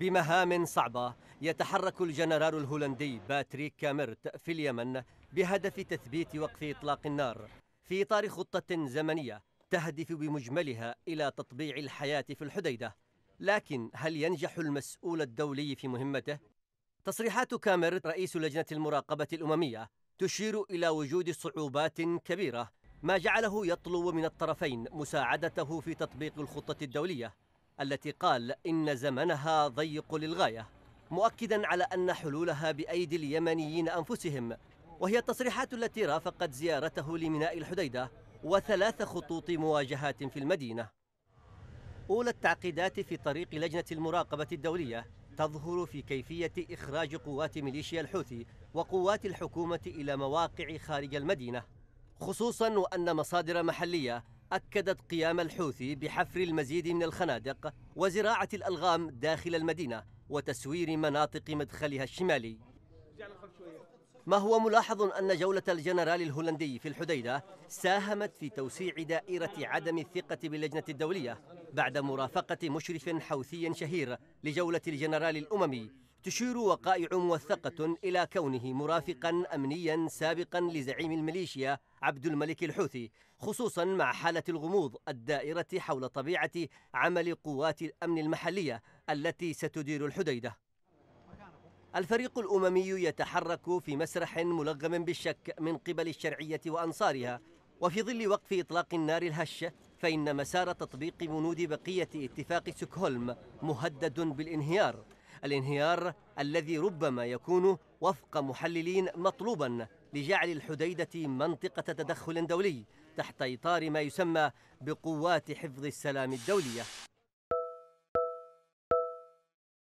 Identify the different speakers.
Speaker 1: بمهام صعبة يتحرك الجنرال الهولندي باتريك كامرت في اليمن بهدف تثبيت وقف إطلاق النار في إطار خطة زمنية تهدف بمجملها إلى تطبيع الحياة في الحديدة لكن هل ينجح المسؤول الدولي في مهمته؟ تصريحات كامرت رئيس لجنة المراقبة الأممية تشير إلى وجود صعوبات كبيرة ما جعله يطلب من الطرفين مساعدته في تطبيق الخطة الدولية التي قال إن زمنها ضيق للغاية مؤكدا على أن حلولها بأيدي اليمنيين أنفسهم وهي التصريحات التي رافقت زيارته لميناء الحديدة وثلاث خطوط مواجهات في المدينة أولى التعقيدات في طريق لجنة المراقبة الدولية تظهر في كيفية إخراج قوات ميليشيا الحوثي وقوات الحكومة إلى مواقع خارج المدينة خصوصا وأن مصادر محلية أكدت قيام الحوثي بحفر المزيد من الخنادق وزراعة الألغام داخل المدينة وتسوير مناطق مدخلها الشمالي ما هو ملاحظ أن جولة الجنرال الهولندي في الحديدة ساهمت في توسيع دائرة عدم الثقة باللجنة الدولية بعد مرافقة مشرف حوثي شهير لجولة الجنرال الأممي تشير وقائع موثقة إلى كونه مرافقا أمنيا سابقا لزعيم الميليشيا عبد الملك الحوثي خصوصا مع حالة الغموض الدائرة حول طبيعة عمل قوات الأمن المحلية التي ستدير الحديدة الفريق الأممي يتحرك في مسرح ملغم بالشك من قبل الشرعية وأنصارها وفي ظل وقف إطلاق النار الهش فإن مسار تطبيق بنود بقية اتفاق سكهولم مهدد بالانهيار الانهيار الذي ربما يكون وفق محللين مطلوبا لجعل الحديدة منطقة تدخل دولي تحت إطار ما يسمى بقوات حفظ السلام الدولية